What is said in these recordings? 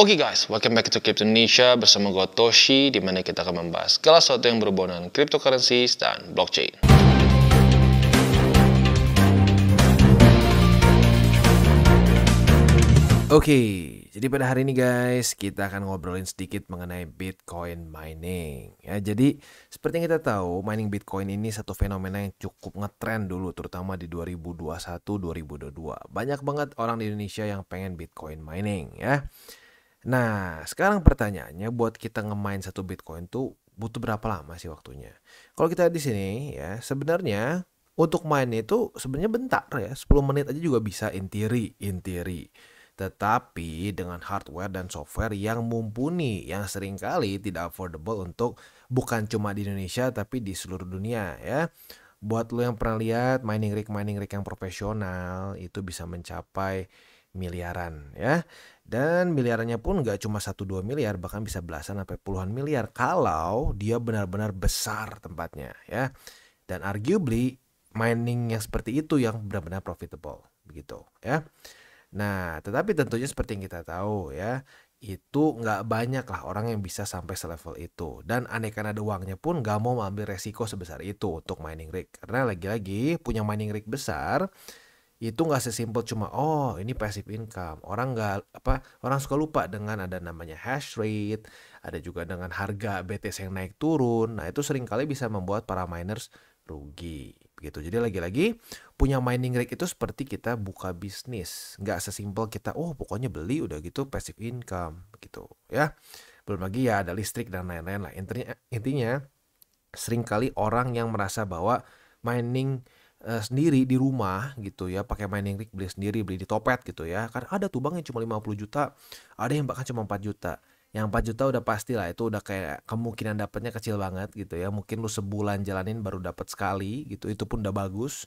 Oke okay guys, welcome back to Crypto Indonesia bersama gue Toshi di mana kita akan membahas kelas sesuatu yang berhubungan dengan cryptocurrency dan blockchain. Oke, okay, jadi pada hari ini guys kita akan ngobrolin sedikit mengenai Bitcoin mining. Ya, jadi seperti yang kita tahu, mining Bitcoin ini satu fenomena yang cukup ngetren dulu terutama di 2021-2022. Banyak banget orang di Indonesia yang pengen Bitcoin mining ya. Nah, sekarang pertanyaannya buat kita ngemain satu Bitcoin tuh butuh berapa lama sih waktunya? Kalau kita di sini ya, sebenarnya untuk main itu sebenarnya bentar ya, 10 menit aja juga bisa in theory, in theory. Tetapi dengan hardware dan software yang mumpuni, yang seringkali tidak affordable untuk bukan cuma di Indonesia tapi di seluruh dunia ya buat lo yang pernah lihat mining rig mining rig yang profesional itu bisa mencapai miliaran ya dan miliarannya pun gak cuma 1-2 miliar, bahkan bisa belasan sampai puluhan miliar kalau dia benar-benar besar tempatnya ya. Dan arguably mining yang seperti itu yang benar-benar profitable begitu ya. Nah, tetapi tentunya seperti yang kita tahu ya, itu nggak banyak lah orang yang bisa sampai selevel itu. Dan aneh karena ada uangnya pun nggak mau mengambil resiko sebesar itu untuk mining rig. Karena lagi-lagi punya mining rig besar, itu nggak sesimpel cuma oh ini passive income orang nggak apa orang suka lupa dengan ada namanya hash rate ada juga dengan harga BTC yang naik turun nah itu seringkali bisa membuat para miners rugi gitu jadi lagi-lagi punya mining rig itu seperti kita buka bisnis nggak sesimpel kita oh pokoknya beli udah gitu passive income gitu ya belum lagi ya ada listrik dan lain-lain lah intinya intinya seringkali orang yang merasa bahwa mining Eh, sendiri di rumah gitu ya pakai mining rig beli sendiri beli di topet gitu ya kan ada tuh bang yang cuma 50 juta ada yang bahkan cuma 4 juta yang 4 juta udah pasti lah itu udah kayak kemungkinan dapatnya kecil banget gitu ya mungkin lu sebulan jalanin baru dapat sekali gitu itu pun udah bagus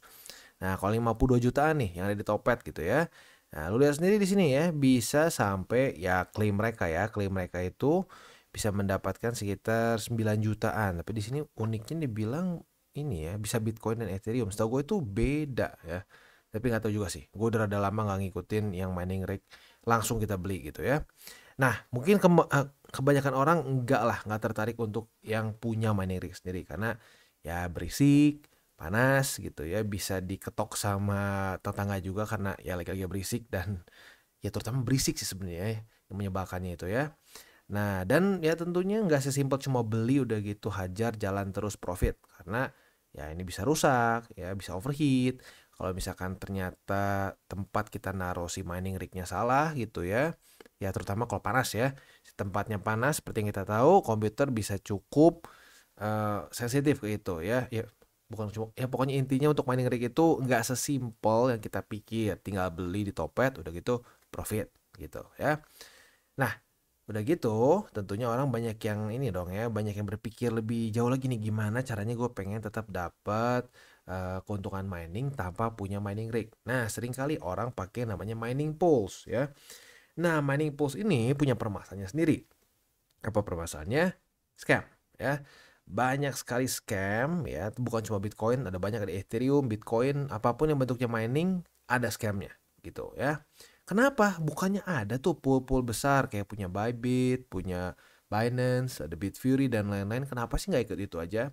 nah kalau 52 jutaan nih yang ada di topet gitu ya nah lu lihat sendiri di sini ya bisa sampai ya klaim mereka ya klaim mereka itu bisa mendapatkan sekitar 9 jutaan tapi di sini uniknya dibilang ini ya bisa Bitcoin dan Ethereum setahu gue itu beda ya tapi nggak tahu juga sih gue udah rada lama nggak ngikutin yang mining rig langsung kita beli gitu ya nah mungkin ke eh, kebanyakan orang enggak lah nggak tertarik untuk yang punya mining rig sendiri karena ya berisik panas gitu ya bisa diketok sama tetangga juga karena ya lagi-lagi berisik dan ya terutama berisik sih sebenarnya ya, yang menyebalkannya itu ya Nah, dan ya tentunya nggak sesimpel cuma beli udah gitu hajar jalan terus profit. Karena ya ini bisa rusak ya bisa overheat kalau misalkan ternyata tempat kita naruh si mining rignya salah gitu ya ya terutama kalau panas ya tempatnya panas seperti yang kita tahu komputer bisa cukup uh, sensitif ke itu ya ya bukan cuma ya pokoknya intinya untuk mining rig itu nggak sesimpel yang kita pikir tinggal beli di topet udah gitu profit gitu ya nah Udah gitu, tentunya orang banyak yang ini dong ya, banyak yang berpikir lebih jauh lagi nih gimana caranya gue pengen tetap dapat uh, keuntungan mining tanpa punya mining rig. Nah, seringkali orang pakai namanya mining pools ya. Nah, mining pools ini punya permasalahannya sendiri. Apa permasalahannya? Scam ya. Banyak sekali scam ya, bukan cuma Bitcoin, ada banyak ada Ethereum, Bitcoin, apapun yang bentuknya mining ada scamnya gitu ya. Kenapa? Bukannya ada tuh pool-pool besar kayak punya Bybit, punya Binance, ada Bitfury dan lain-lain. Kenapa sih nggak ikut itu aja?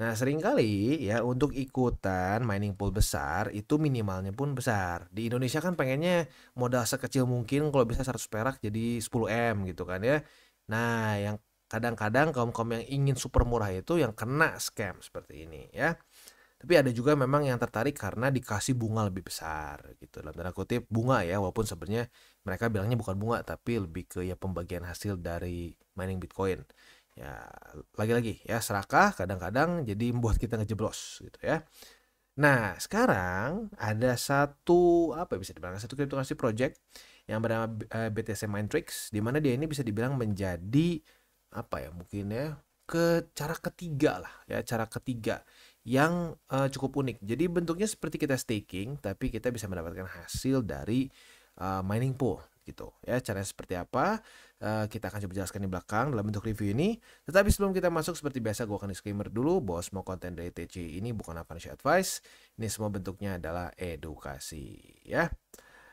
Nah seringkali ya untuk ikutan mining pool besar itu minimalnya pun besar. Di Indonesia kan pengennya modal sekecil mungkin kalau bisa 100 perak jadi 10M gitu kan ya. Nah yang kadang-kadang kaum-kaum yang ingin super murah itu yang kena scam seperti ini ya tapi ada juga memang yang tertarik karena dikasih bunga lebih besar gitu dalam tanda kutip bunga ya walaupun sebenarnya mereka bilangnya bukan bunga tapi lebih ke ya pembagian hasil dari mining bitcoin ya lagi-lagi ya serakah kadang-kadang jadi membuat kita ngejeblos gitu ya nah sekarang ada satu apa ya, bisa dibilang satu cryptocurrency project yang bernama eh, BTC tricks di mana dia ini bisa dibilang menjadi apa ya mungkin ya ke cara ketiga lah ya cara ketiga yang uh, cukup unik. Jadi bentuknya seperti kita staking, tapi kita bisa mendapatkan hasil dari uh, mining pool gitu. Ya, caranya seperti apa? Uh, kita akan coba jelaskan di belakang dalam bentuk review ini. Tetapi sebelum kita masuk seperti biasa, gue akan disclaimer dulu bahwa semua konten dari TC ini bukan financial advice. Ini semua bentuknya adalah edukasi, ya.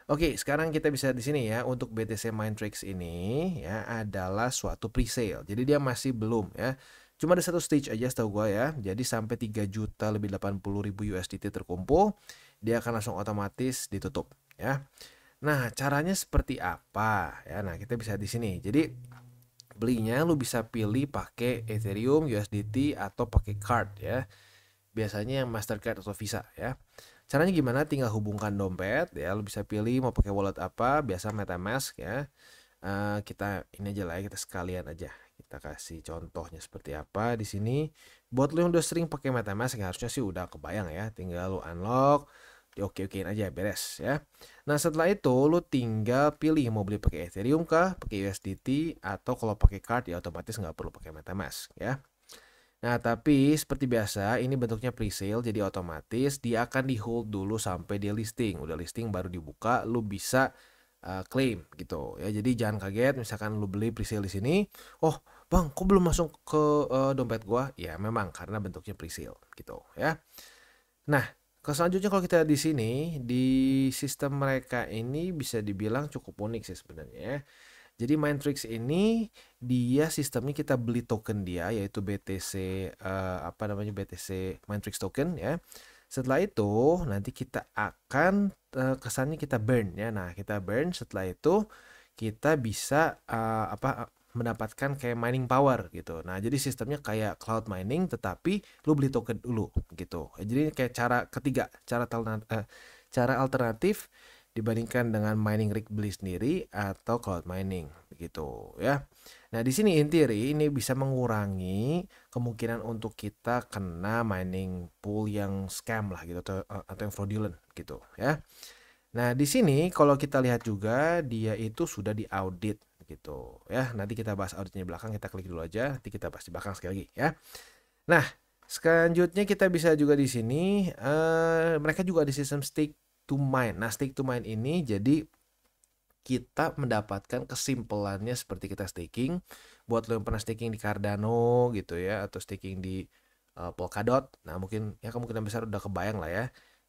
Oke, sekarang kita bisa di sini ya untuk BTC Tricks ini ya adalah suatu pre-sale. Jadi dia masih belum ya Cuma ada satu stage aja setahu gue ya. Jadi sampai 3 juta lebih 80 ribu USDT terkumpul, dia akan langsung otomatis ditutup ya. Nah, caranya seperti apa? Ya, nah kita bisa di sini. Jadi belinya lu bisa pilih pakai Ethereum, USDT atau pakai card ya. Biasanya yang Mastercard atau Visa ya. Caranya gimana? Tinggal hubungkan dompet ya, lu bisa pilih mau pakai wallet apa, biasa MetaMask ya. Uh, kita ini aja lah ya, kita sekalian aja kita kasih contohnya seperti apa di sini. Buat lo yang udah sering pakai MetaMask harusnya sih udah kebayang ya. Tinggal lo unlock, di oke okein aja beres ya. Nah setelah itu lo tinggal pilih mau beli pakai Ethereum kah, pakai USDT atau kalau pakai card ya otomatis nggak perlu pakai MetaMask ya. Nah, tapi seperti biasa ini bentuknya pre-sale jadi otomatis dia akan di hold dulu sampai dia listing. Udah listing baru dibuka, lo bisa uh, claim gitu ya jadi jangan kaget misalkan lu beli presale di sini oh bang kok belum masuk ke uh, dompet gua ya memang karena bentuknya presale gitu ya nah ke selanjutnya kalau kita di sini di sistem mereka ini bisa dibilang cukup unik sih sebenarnya ya. jadi main tricks ini dia sistemnya kita beli token dia yaitu BTC uh, eh, apa namanya BTC main tricks token ya setelah itu nanti kita akan uh, kesannya kita burn ya. Nah, kita burn setelah itu kita bisa uh, apa mendapatkan kayak mining power gitu. Nah, jadi sistemnya kayak cloud mining tetapi lu beli token dulu gitu. Jadi kayak cara ketiga, cara uh, cara alternatif dibandingkan dengan mining rig beli sendiri atau cloud mining gitu ya. Nah, di sini intiri ini bisa mengurangi kemungkinan untuk kita kena mining pool yang scam lah gitu atau, eh, atau yang fraudulent gitu ya. Nah, di sini kalau kita lihat juga dia itu sudah diaudit gitu ya. Nanti kita bahas auditnya di belakang, kita klik dulu aja, nanti kita bahas di belakang sekali lagi ya. Nah, selanjutnya kita bisa juga di sini uh, mereka juga ada sistem stick to mine. Nah, stick to mine ini jadi kita mendapatkan kesimpulannya seperti kita staking buat lo yang pernah staking di Cardano gitu ya atau staking di uh, Polkadot nah mungkin ya kemungkinan besar udah kebayang lah ya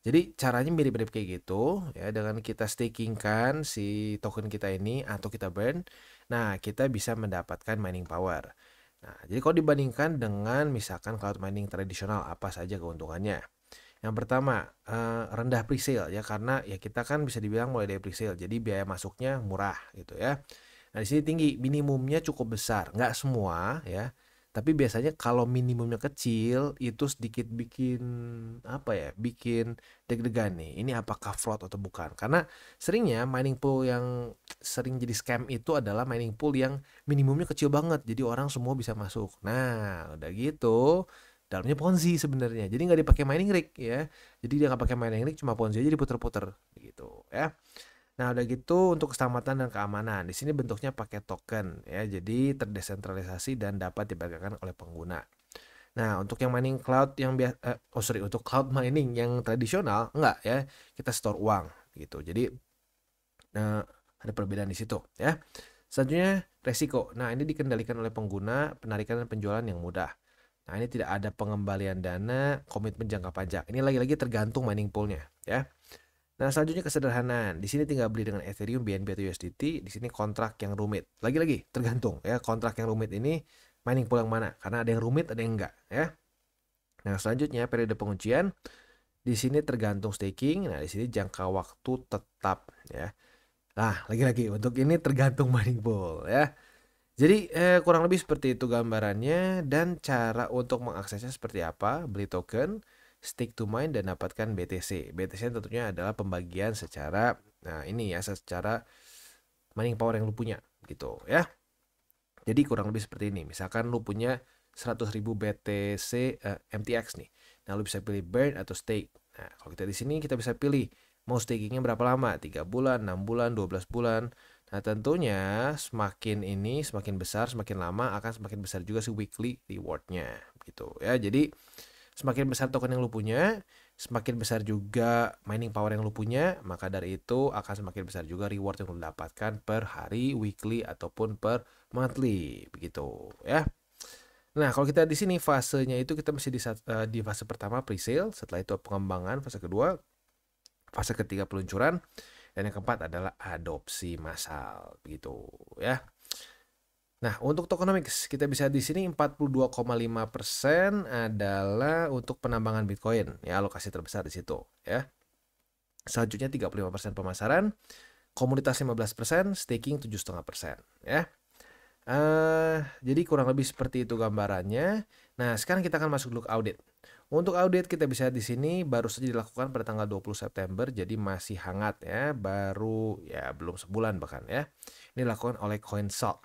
jadi caranya mirip-mirip kayak gitu ya dengan kita stakingkan si token kita ini atau kita burn nah kita bisa mendapatkan mining power nah jadi kalau dibandingkan dengan misalkan cloud mining tradisional apa saja keuntungannya yang pertama, uh, rendah presale ya karena ya kita kan bisa dibilang mulai dari presale. Jadi biaya masuknya murah gitu ya. Nah, di sini tinggi, minimumnya cukup besar. Nggak semua ya. Tapi biasanya kalau minimumnya kecil itu sedikit bikin apa ya? Bikin deg-degan nih. Ini apakah fraud atau bukan? Karena seringnya mining pool yang sering jadi scam itu adalah mining pool yang minimumnya kecil banget. Jadi orang semua bisa masuk. Nah, udah gitu dalamnya ponzi sebenarnya jadi nggak dipakai mining rig ya jadi dia nggak pakai mining rig cuma ponzi aja diputer-puter gitu ya nah udah gitu untuk keselamatan dan keamanan di sini bentuknya pakai token ya jadi terdesentralisasi dan dapat diperdagangkan oleh pengguna Nah, untuk yang mining cloud yang biasa eh, oh sorry, untuk cloud mining yang tradisional enggak ya, kita store uang gitu. Jadi nah, ada perbedaan di situ ya. Selanjutnya resiko. Nah, ini dikendalikan oleh pengguna, penarikan dan penjualan yang mudah. Nah ini tidak ada pengembalian dana, komitmen jangka pajak Ini lagi-lagi tergantung mining poolnya ya. Nah selanjutnya kesederhanaan. Di sini tinggal beli dengan Ethereum, BNB atau USDT. Di sini kontrak yang rumit. Lagi-lagi tergantung ya kontrak yang rumit ini mining pool yang mana. Karena ada yang rumit, ada yang enggak ya. Nah selanjutnya periode penguncian. Di sini tergantung staking. Nah di sini jangka waktu tetap ya. Nah lagi-lagi untuk ini tergantung mining pool ya. Jadi eh, kurang lebih seperti itu gambarannya dan cara untuk mengaksesnya seperti apa, beli token, stick to mine dan dapatkan BTC. BTC tentunya adalah pembagian secara nah ini ya secara mining power yang lu punya gitu ya. Jadi kurang lebih seperti ini. Misalkan lu punya 100.000 BTC eh, MTX nih. Nah, lu bisa pilih burn atau stake. Nah, kalau kita di sini kita bisa pilih mau stakingnya berapa lama? 3 bulan, 6 bulan, 12 bulan, Nah tentunya semakin ini semakin besar semakin lama akan semakin besar juga si weekly rewardnya gitu ya. Jadi semakin besar token yang lu punya, semakin besar juga mining power yang lu punya, maka dari itu akan semakin besar juga reward yang lu dapatkan per hari, weekly ataupun per monthly begitu ya. Nah, kalau kita di sini fasenya itu kita masih di, eh, di fase pertama pre-sale, setelah itu pengembangan fase kedua, fase ketiga peluncuran, dan yang keempat adalah adopsi massal gitu, ya. Nah, untuk tokenomics kita bisa di sini 42,5% adalah untuk penambangan Bitcoin ya alokasi terbesar di situ ya. Selanjutnya 35% pemasaran, komunitas 15%, staking 7,5% ya. Uh, jadi kurang lebih seperti itu gambarannya. Nah, sekarang kita akan masuk dulu ke audit. Untuk audit kita bisa di sini baru saja dilakukan pada tanggal 20 September jadi masih hangat ya, baru ya belum sebulan bahkan ya. Ini dilakukan oleh CoinSalt.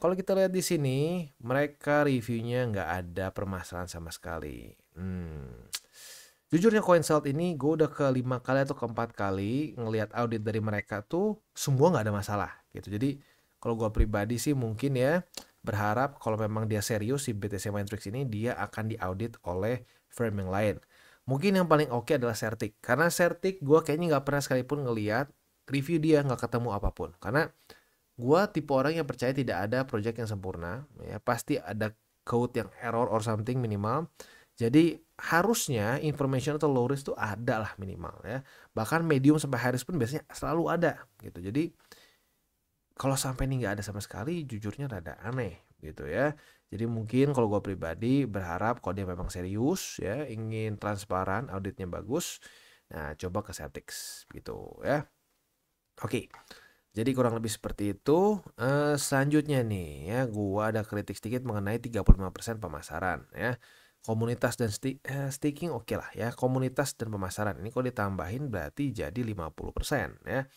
Kalau kita lihat di sini, mereka reviewnya nggak ada permasalahan sama sekali. Hmm. Jujurnya CoinSalt ini gue udah ke lima kali atau keempat kali ngelihat audit dari mereka tuh semua nggak ada masalah gitu. Jadi kalau gue pribadi sih mungkin ya berharap kalau memang dia serius si BTC Matrix ini dia akan diaudit oleh firm yang lain. Mungkin yang paling oke okay adalah Certik karena Certik gue kayaknya nggak pernah sekalipun ngeliat review dia nggak ketemu apapun karena gue tipe orang yang percaya tidak ada project yang sempurna ya pasti ada code yang error or something minimal jadi harusnya information atau low risk itu ada lah minimal ya bahkan medium sampai high risk pun biasanya selalu ada gitu jadi kalau sampai ini nggak ada sama sekali jujurnya rada aneh gitu ya jadi mungkin kalau gue pribadi berharap kalau dia memang serius ya ingin transparan auditnya bagus nah coba ke Celtics gitu ya oke Jadi kurang lebih seperti itu. Uh, selanjutnya nih ya, gue ada kritik sedikit mengenai 35% pemasaran ya. Komunitas dan sti uh, eh, sticking oke okay lah ya. Komunitas dan pemasaran ini kalau ditambahin berarti jadi 50% ya.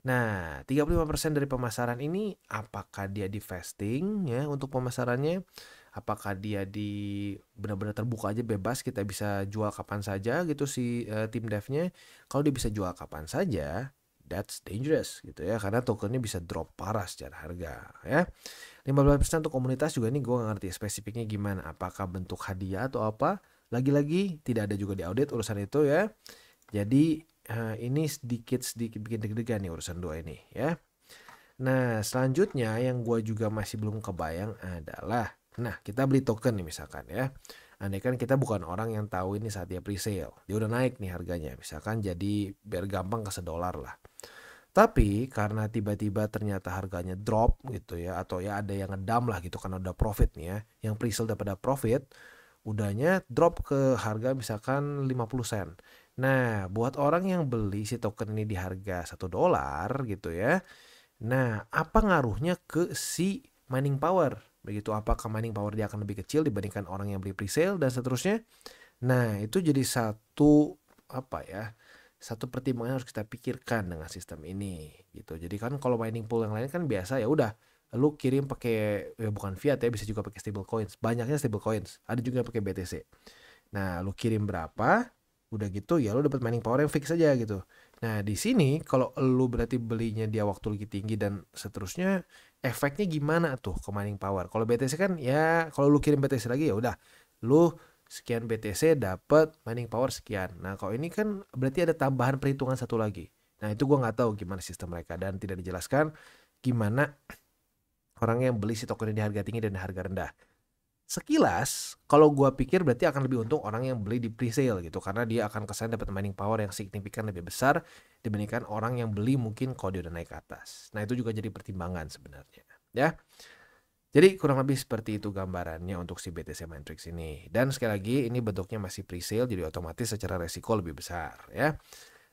Nah, 35% dari pemasaran ini apakah dia di vesting ya untuk pemasarannya? Apakah dia di benar-benar terbuka aja bebas kita bisa jual kapan saja gitu si uh, tim devnya? Kalau dia bisa jual kapan saja, that's dangerous gitu ya karena tokennya bisa drop parah secara harga ya. 15% untuk komunitas juga nih gue gak ngerti ya spesifiknya gimana apakah bentuk hadiah atau apa lagi-lagi tidak ada juga di audit urusan itu ya jadi uh, ini sedikit sedikit bikin deg-degan nih urusan dua ini ya. Nah selanjutnya yang gue juga masih belum kebayang adalah, nah kita beli token nih misalkan ya. Andai kan kita bukan orang yang tahu ini saat dia pre-sale. Dia udah naik nih harganya. Misalkan jadi biar gampang ke sedolar lah. Tapi karena tiba-tiba ternyata harganya drop gitu ya. Atau ya ada yang ngedam lah gitu karena udah profit nih ya. Yang pre-sale daripada profit. Udahnya drop ke harga misalkan 50 sen. Nah, buat orang yang beli si token ini di harga satu dolar gitu ya. Nah, apa ngaruhnya ke si mining power? Begitu apakah mining power dia akan lebih kecil dibandingkan orang yang beli presale dan seterusnya? Nah, itu jadi satu apa ya? Satu pertimbangan harus kita pikirkan dengan sistem ini gitu. Jadi kan kalau mining pool yang lain kan biasa ya udah lu kirim pakai ya bukan fiat ya bisa juga pakai stable coins banyaknya stable coins ada juga yang pakai BTC nah lu kirim berapa udah gitu ya lo dapat mining power yang fix aja gitu nah di sini kalau lo berarti belinya dia waktu lagi tinggi dan seterusnya efeknya gimana tuh ke mining power kalau BTC kan ya kalau lo kirim BTC lagi ya udah lo sekian BTC dapat mining power sekian nah kalau ini kan berarti ada tambahan perhitungan satu lagi nah itu gua nggak tahu gimana sistem mereka dan tidak dijelaskan gimana orang yang beli si token di harga tinggi dan harga rendah sekilas kalau gue pikir berarti akan lebih untung orang yang beli di pre-sale gitu karena dia akan kesan dapat mining power yang signifikan lebih besar dibandingkan orang yang beli mungkin kalau dia udah naik ke atas. Nah, itu juga jadi pertimbangan sebenarnya, ya. Jadi kurang lebih seperti itu gambarannya untuk si BTC Matrix ini. Dan sekali lagi ini bentuknya masih pre-sale jadi otomatis secara resiko lebih besar, ya.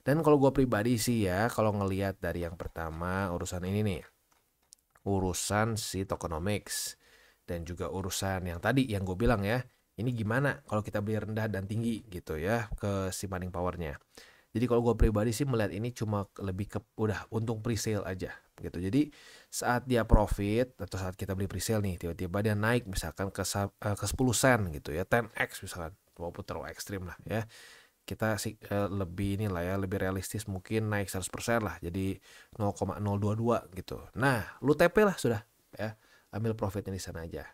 Dan kalau gue pribadi sih ya, kalau ngelihat dari yang pertama urusan ini nih, urusan si tokenomics dan juga urusan yang tadi yang gue bilang ya ini gimana kalau kita beli rendah dan tinggi gitu ya ke si powernya jadi kalau gue pribadi sih melihat ini cuma lebih ke udah untung pre-sale aja gitu. Jadi saat dia profit atau saat kita beli pre-sale nih tiba-tiba dia naik misalkan ke eh, ke 10 sen gitu ya, 10x misalkan. Walaupun terlalu ekstrim lah ya. Kita sih eh, lebih lebih lah ya, lebih realistis mungkin naik 100% lah. Jadi 0,022 gitu. Nah, lu TP lah sudah ambil profitnya di sana aja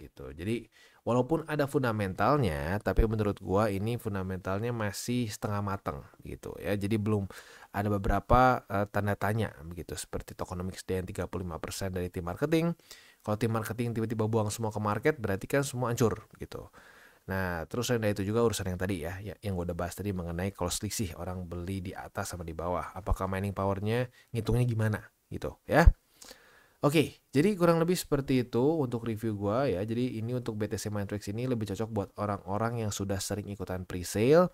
gitu. Jadi walaupun ada fundamentalnya, tapi menurut gua ini fundamentalnya masih setengah matang gitu ya. Jadi belum ada beberapa uh, tanda tanya begitu seperti tokenomics dan 35% dari tim marketing. Kalau tim marketing tiba-tiba buang semua ke market, berarti kan semua hancur gitu. Nah, terus yang itu juga urusan yang tadi ya, ya, yang gua udah bahas tadi mengenai kalau selisih orang beli di atas sama di bawah. Apakah mining powernya ngitungnya gimana gitu ya. Oke, jadi kurang lebih seperti itu untuk review gua ya. Jadi ini untuk BTC Matrix ini lebih cocok buat orang-orang yang sudah sering ikutan pre-sale,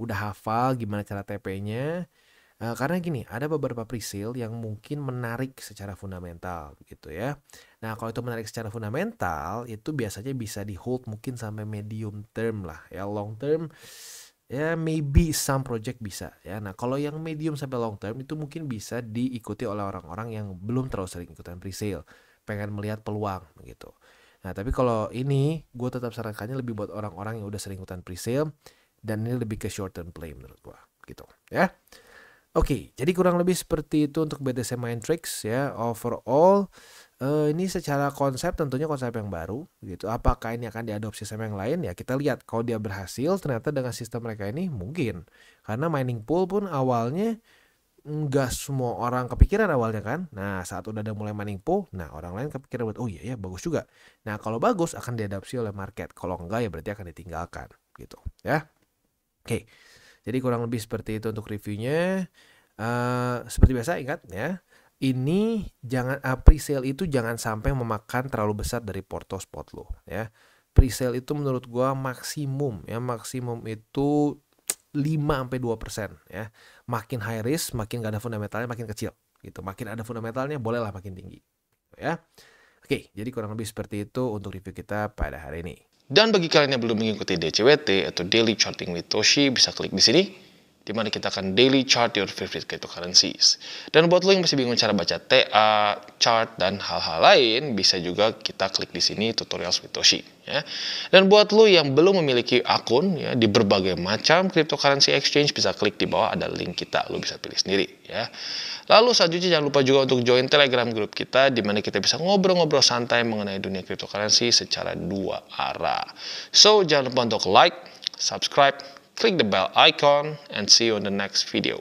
udah hafal gimana cara TP-nya. Uh, eh, karena gini, ada beberapa pre-sale yang mungkin menarik secara fundamental gitu ya. Nah, kalau itu menarik secara fundamental, itu biasanya bisa di hold mungkin sampai medium term lah ya, long term ya maybe some project bisa ya nah kalau yang medium sampai long term itu mungkin bisa diikuti oleh orang-orang yang belum terlalu sering ikutan pre-sale pengen melihat peluang gitu nah tapi kalau ini gue tetap sarankannya lebih buat orang-orang yang udah sering ikutan pre-sale dan ini lebih ke short term play menurut gue gitu ya oke jadi kurang lebih seperti itu untuk BTC Main Tricks ya overall Uh, ini secara konsep tentunya konsep yang baru gitu. Apakah ini akan diadopsi sama yang lain ya kita lihat. Kalau dia berhasil ternyata dengan sistem mereka ini mungkin karena mining pool pun awalnya nggak semua orang kepikiran awalnya kan. Nah saat udah ada mulai mining pool, nah orang lain kepikiran buat oh iya ya bagus juga. Nah kalau bagus akan diadopsi oleh market. Kalau enggak ya berarti akan ditinggalkan gitu ya. Oke, jadi kurang lebih seperti itu untuk reviewnya. Uh, seperti biasa ingat ya ini jangan uh, pre-sale itu jangan sampai memakan terlalu besar dari porto spot lo ya. Pre-sale itu menurut gua maksimum ya, maksimum itu 5 sampai dua persen, ya. Makin high risk, makin gak ada fundamentalnya makin kecil gitu. Makin ada fundamentalnya bolehlah makin tinggi. Gitu, ya. Oke, jadi kurang lebih seperti itu untuk review kita pada hari ini. Dan bagi kalian yang belum mengikuti DCWT atau Daily Charting with Toshi bisa klik di sini di mana kita akan daily chart your favorite cryptocurrencies. Dan buat lo yang masih bingung cara baca TA, chart, dan hal-hal lain, bisa juga kita klik di sini tutorial Satoshi. Ya. Dan buat lo yang belum memiliki akun ya, di berbagai macam cryptocurrency exchange, bisa klik di bawah ada link kita, lo bisa pilih sendiri. Ya. Lalu selanjutnya jangan lupa juga untuk join Telegram grup kita, di mana kita bisa ngobrol-ngobrol santai mengenai dunia cryptocurrency secara dua arah. So, jangan lupa untuk like, subscribe, Click the bell icon and see you in the next video.